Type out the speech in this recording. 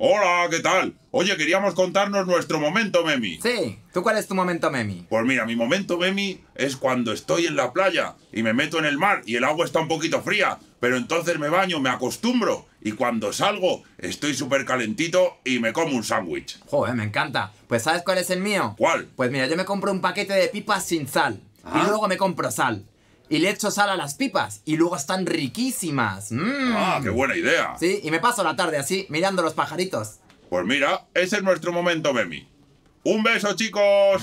Hola, ¿qué tal? Oye, queríamos contarnos nuestro momento, Memi. Sí, ¿tú cuál es tu momento, Memi? Pues mira, mi momento, Memi, es cuando estoy en la playa y me meto en el mar y el agua está un poquito fría, pero entonces me baño, me acostumbro y cuando salgo estoy súper calentito y me como un sándwich. Joder, me encanta. Pues ¿sabes cuál es el mío? ¿Cuál? Pues mira, yo me compro un paquete de pipas sin sal y ah. luego me compro sal y le echo sal a las pipas y luego están riquísimas. Mm. Ah, qué buena idea. Sí, y me paso la tarde así, mirando los pajaritos. Pues mira, ese es nuestro momento, Bemi. Un beso, chicos.